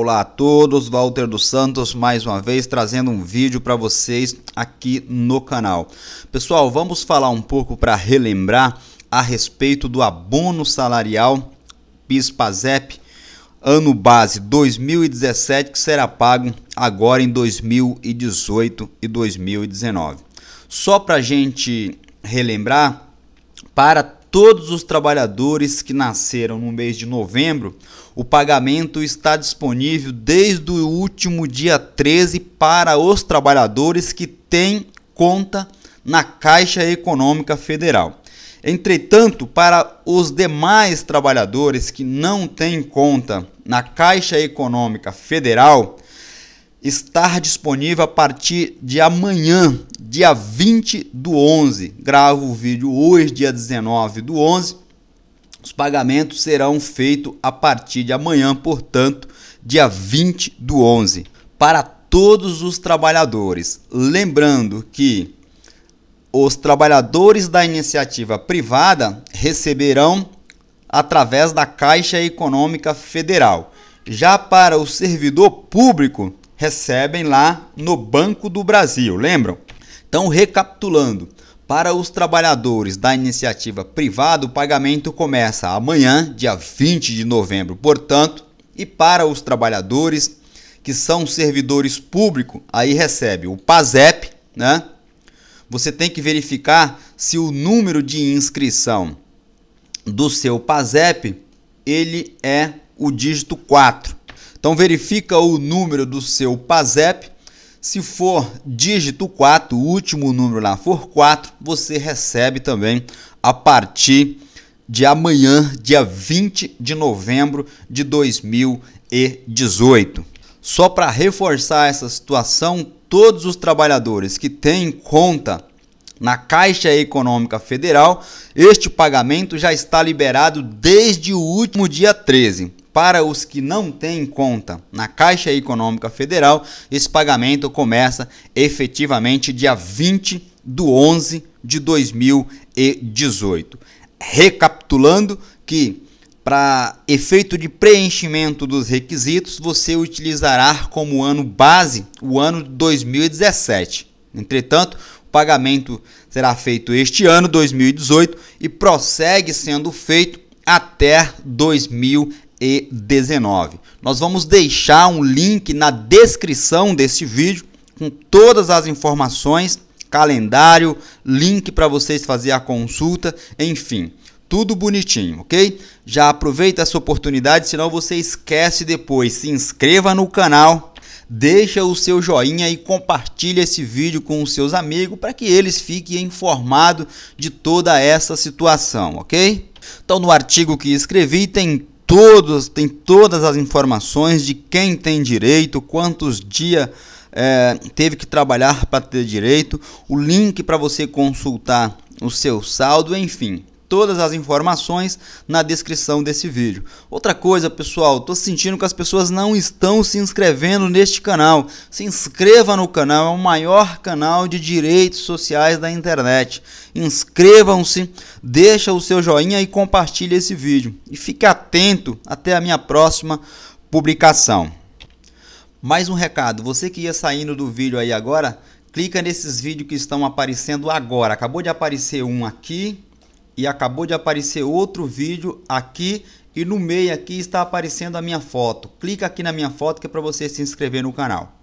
Olá a todos, Walter dos Santos mais uma vez trazendo um vídeo para vocês aqui no canal. Pessoal, vamos falar um pouco para relembrar a respeito do abono salarial PIS/PASEP ano base 2017 que será pago agora em 2018 e 2019. Só para gente relembrar, para todos os trabalhadores que nasceram no mês de novembro, o pagamento está disponível desde o último dia 13 para os trabalhadores que têm conta na Caixa Econômica Federal. Entretanto, para os demais trabalhadores que não têm conta na Caixa Econômica Federal, estar disponível a partir de amanhã, dia 20 do 11. Gravo o vídeo hoje, dia 19 do 11. Os pagamentos serão feitos a partir de amanhã, portanto, dia 20 do 11, para todos os trabalhadores. Lembrando que os trabalhadores da iniciativa privada receberão através da Caixa Econômica Federal. Já para o servidor público, recebem lá no Banco do Brasil, lembram? Então, recapitulando, para os trabalhadores da iniciativa privada, o pagamento começa amanhã, dia 20 de novembro, portanto, e para os trabalhadores que são servidores públicos, aí recebe o PASEP, né? Você tem que verificar se o número de inscrição do seu PASEP ele é o dígito 4. Então verifica o número do seu PASEP. Se for dígito 4, o último número lá for 4, você recebe também a partir de amanhã, dia 20 de novembro de 2018. Só para reforçar essa situação, todos os trabalhadores que têm conta na Caixa Econômica Federal, este pagamento já está liberado desde o último dia 13. Para os que não têm conta na Caixa Econômica Federal, esse pagamento começa efetivamente dia 20 do 11 de 2018. Recapitulando que para efeito de preenchimento dos requisitos, você utilizará como ano base o ano de 2017. Entretanto, o pagamento será feito este ano, 2018, e prossegue sendo feito até 2018 e 19. Nós vamos deixar um link na descrição deste vídeo com todas as informações, calendário, link para vocês fazer a consulta, enfim, tudo bonitinho, ok? Já aproveita essa oportunidade, senão você esquece depois. Se inscreva no canal, deixa o seu joinha e compartilha esse vídeo com os seus amigos para que eles fiquem informados de toda essa situação, ok? Então, no artigo que escrevi tem todos, tem todas as informações de quem tem direito, quantos dias é, teve que trabalhar para ter direito, o link para você consultar o seu saldo, enfim todas as informações na descrição desse vídeo. Outra coisa, pessoal, tô sentindo que as pessoas não estão se inscrevendo neste canal. Se inscreva no canal, é o maior canal de direitos sociais da internet. Inscrevam-se, deixa o seu joinha e compartilhe esse vídeo. E fique atento até a minha próxima publicação. Mais um recado, você que ia saindo do vídeo aí agora, clica nesses vídeos que estão aparecendo agora. Acabou de aparecer um aqui, e acabou de aparecer outro vídeo aqui e no meio aqui está aparecendo a minha foto. Clica aqui na minha foto que é para você se inscrever no canal.